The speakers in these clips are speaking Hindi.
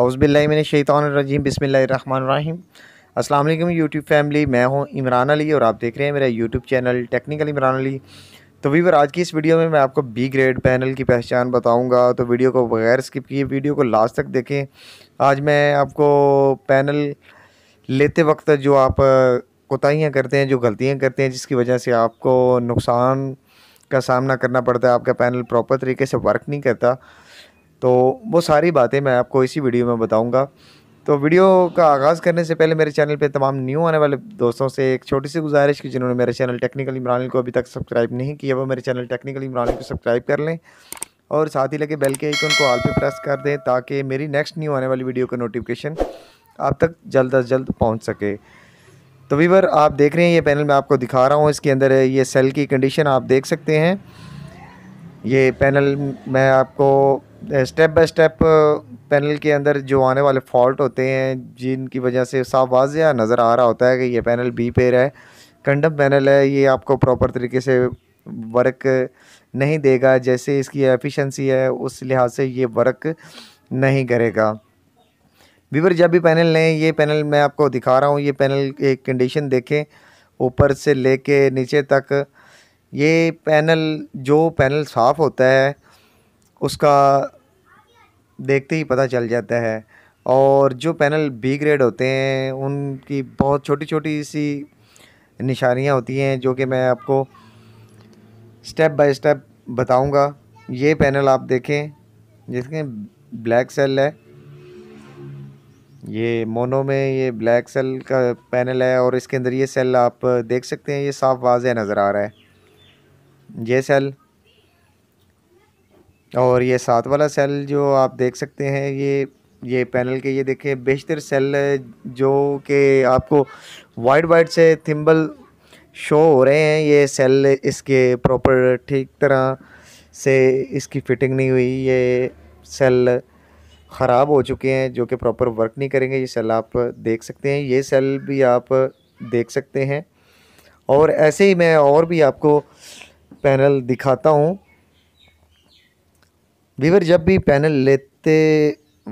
अउज़बिल्लिमिनशैतरजीम बसमीम अल्लाम यूट्यूब फैमिली मैं हूँ इमरान अली और आप देख रहे हैं मेरा YouTube channel technical Imran Ali तो वीवर आज की इस वीडियो में मैं आपको बी ग्रेड पैनल की पहचान बताऊंगा तो वीडियो को बगैर स्किप किए वीडियो को लास्ट तक देखें आज मैं आपको पैनल लेते वक्त जो आप कोताहियाँ करते हैं जो गलतियाँ करते हैं जिसकी वजह से आपको नुकसान का सामना करना पड़ता है आपका पैनल प्रॉपर तरीके से वर्क नहीं करता तो वो सारी बातें मैं आपको इसी वीडियो में बताऊँगा तो वीडियो का आगाज़ करने से पहले मेरे चैनल पे तमाम न्यू आने वाले दोस्तों से एक छोटी सी गुजारिश की जिन्होंने मेरे चैनल टेक्निकल इमरान को अभी तक सब्सक्राइब नहीं किया वो मेरे चैनल टेक्निकल इमरान को सब्सक्राइब कर लें और साथ ही लगे बेल के आइकन को ऑल पे प्रेस कर दें ताकि मेरी नेक्स्ट न्यू आने वाली वीडियो का नोटिफिकेशन आप तक जल्द अज जल्द पहुँच सके तो वीवर आप देख रहे हैं ये पैनल मैं आपको दिखा रहा हूँ इसके अंदर ये सेल की कंडीशन आप देख सकते हैं ये पैनल मैं आपको स्टेप बाय स्टेप पैनल के अंदर जो आने वाले फॉल्ट होते हैं जिनकी वजह से साफ वाजिया नज़र आ रहा होता है कि ये पैनल बी पेर है कंडम पैनल है ये आपको प्रॉपर तरीके से वर्क नहीं देगा जैसे इसकी एफिशिएंसी है उस लिहाज से ये वर्क नहीं करेगा वीवर जब भी पैनल लें ये पैनल मैं आपको दिखा रहा हूँ ये पैनल एक कंडीशन देखें ऊपर से ले नीचे तक ये पैनल जो पैनल साफ़ होता है उसका देखते ही पता चल जाता है और जो पैनल बी ग्रेड होते हैं उनकी बहुत छोटी छोटी सी निशानियाँ होती हैं जो कि मैं आपको स्टेप बाय स्टेप बताऊंगा ये पैनल आप देखें जिसके ब्लैक सेल है ये मोनो में ये ब्लैक सेल का पैनल है और इसके अंदर ये सेल आप देख सकते हैं ये साफ वाज नज़र आ रहा है ये सेल और ये साथ वाला सेल जो आप देख सकते हैं ये ये पैनल के ये देखें बेशतर सेल जो कि आपको वाइड वाइड से थिम्बल शो हो रहे हैं ये सेल इसके प्रॉपर ठीक तरह से इसकी फिटिंग नहीं हुई ये सेल ख़राब हो चुके हैं जो कि प्रॉपर वर्क नहीं करेंगे ये सेल आप देख सकते हैं ये सेल भी आप देख सकते हैं और ऐसे ही मैं और भी आपको पैनल दिखाता हूँ वीवर जब भी पैनल लेते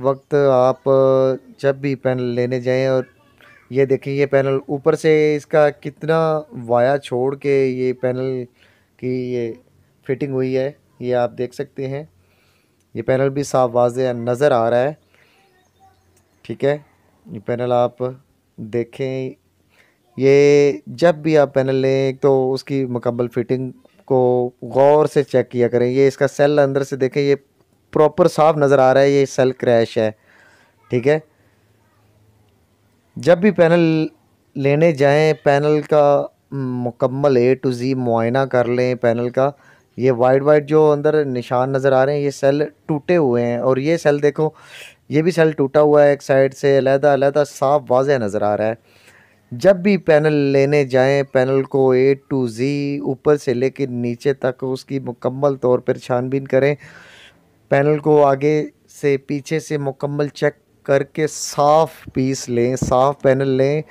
वक्त आप जब भी पैनल लेने जाएं और ये देखें ये पैनल ऊपर से इसका कितना वाया छोड़ के ये पैनल की ये फिटिंग हुई है ये आप देख सकते हैं ये पैनल भी साफ वाज नज़र आ रहा है ठीक है ये पैनल आप देखें ये जब भी आप पैनल लें तो उसकी मुकम्मल फिटिंग को गौर से चेक किया करें ये इसका सेल अंदर से देखें ये प्रॉपर साफ नज़र आ रहा है ये सेल क्रैश है ठीक है जब भी पैनल लेने जाएं पैनल का मुकम्मल ए टू ज़ी मुआयना कर लें पैनल का ये वाइड वाइड जो अंदर निशान नज़र आ रहे हैं ये सेल टूटे हुए हैं और ये सेल देखो ये भी सेल टूटा हुआ है एक साइड से अलहदा अलहदा साफ वाज नज़र आ रहा है जब भी पैनल लेने जाएं पैनल को ए टू ज़ी ऊपर से लेकर नीचे तक उसकी मुकम्मल तौर पर छानबीन करें पैनल को आगे से पीछे से मुकम्मल चेक करके साफ़ पीस लें साफ़ पैनल लें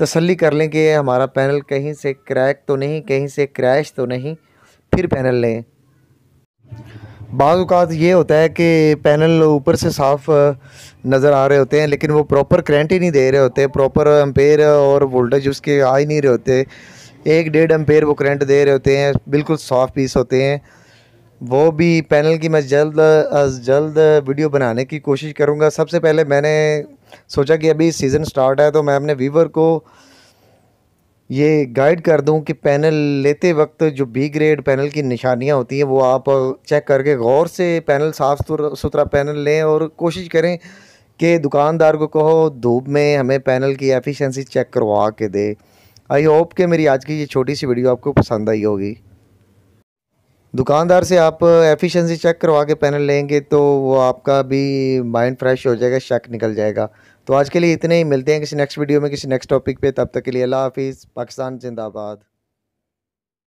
तसल्ली कर लें कि हमारा पैनल कहीं से क्रैक तो नहीं कहीं से क्रैश तो नहीं फिर पैनल लें बाज़ात ये होता है कि पैनल ऊपर से साफ नज़र आ रहे होते हैं लेकिन वो प्रॉपर करेंट ही नहीं दे रहे होते प्रॉपर एम्पेयर और वोल्टेज उसके आ ही नहीं रहे होते एक डेढ़ एम्पेयर वो करेंट दे रहे होते हैं बिल्कुल सॉफ्ट पीस होते हैं वो भी पैनल की मैं जल्द अज जल्द वीडियो बनाने की कोशिश करूँगा सबसे पहले मैंने सोचा कि अभी सीज़न स्टार्ट है तो मैं अपने वीवर को ये गाइड कर दूं कि पैनल लेते वक्त जो बी ग्रेड पैनल की निशानियां होती हैं वो आप चेक करके गौर से पैनल साफ़ सुथरा पैनल लें और कोशिश करें कि दुकानदार को कहो धूप में हमें पैनल की एफिशिएंसी चेक करवा के दे आई होप कि मेरी आज की ये छोटी सी वीडियो आपको पसंद आई होगी दुकानदार से आप एफिशिएंसी चेक करवा के पैनल लेंगे तो वो आपका भी माइंड फ्रेश हो जाएगा शक निकल जाएगा तो आज के लिए इतने ही मिलते हैं किसी नेक्स्ट वीडियो में किसी नेक्स्ट टॉपिक पे तब तक के लिए अल्लाह हाफिज़ पाकिस्तान जिंदाबाद